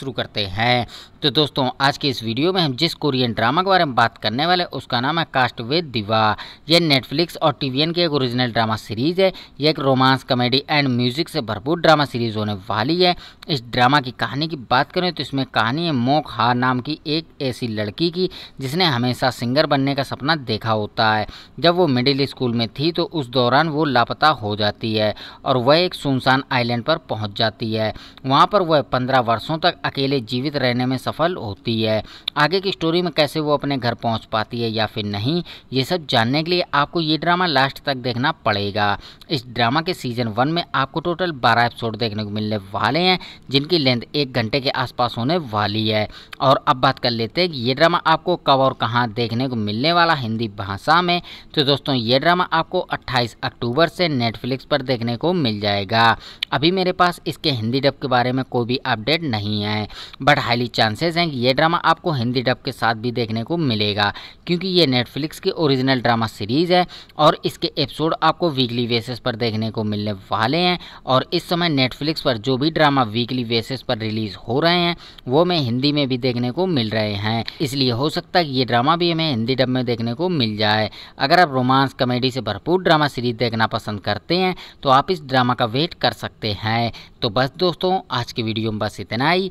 शुरू करते हैं तो दोस्तों आज के इस वीडियो में हम जिस कोरियन ड्रामा के बारे में बात करने वाले उसका नाम है कास्ट वे दिवा यह नेटफ्लिक्स और टी की एक ओरिजिनल ड्रामा सीरीज़ है यह एक रोमांस कॉमेडी एंड म्यूजिक से भरपूर ड्रामा सीरीज़ होने वाली है इस ड्रामा की कहानी की बात करें तो इसमें कहानी है मोक हा नाम की एक ऐसी लड़की की जिसने हमेशा सिंगर बनने का सपना देखा होता है जब वो मिडिल स्कूल में थी तो उस दौरान वो लापता हो जाती है और वह एक सुनसान आइलैंड पर पहुंच जाती है वहां पर वह पंद्रह वर्षों तक अकेले जीवित रहने में सफल होती है आगे की स्टोरी में कैसे वो अपने घर पहुंच पाती है या फिर नहीं ये सब जानने के लिए आपको ये ड्रामा लास्ट तक देखना पड़ेगा इस ड्रामा के सीजन वन में आपको टोटल बारह एपिसोड देखने को मिलने वाले हैं जिनकी लेंथ एक घंटे के आसपास होने वाली है और अब बात कर लेते हैं ये ड्रामा आपको कब और कहाँ देखने को मिलने वाला हिंदी भाषा में तो दोस्तों ये ड्रामा आपको अट्ठाईस अक्टूबर से नेटफ्लिक्स पर देखने को मिल जाएगा अभी मेरे पास इसके हिंदी डब के बारे में कोई भी अपडेट नहीं है गया है बट हाईली चांसेस हैं कि यह ड्रामा आपको हिंदी डब के साथ भी देखने को मिलेगा क्योंकि ये नेटफ्लिक्स की ओरिजिनल ड्रामा सीरीज़ है और इसके एपिसोड आपको वीकली बेसिस पर देखने को मिलने वाले हैं और इस समय नेटफ्लिक्स पर जो भी ड्रामा वीकली बेसिस पर रिलीज़ हो रहे हैं वो हमें हिंदी में भी देखने को मिल रहे हैं इसलिए हो सकता है कि ये ड्रामा भी हमें हिंदी डब में देखने को मिल जाए अगर आप रोमांस कॉमेडी से भरपूर ड्रामा सीरीज देखना पसंद करते हैं तो आप इस ड्रामा का वेट कर सकते हैं तो बस दोस्तों आज की वीडियो में बस इतना ही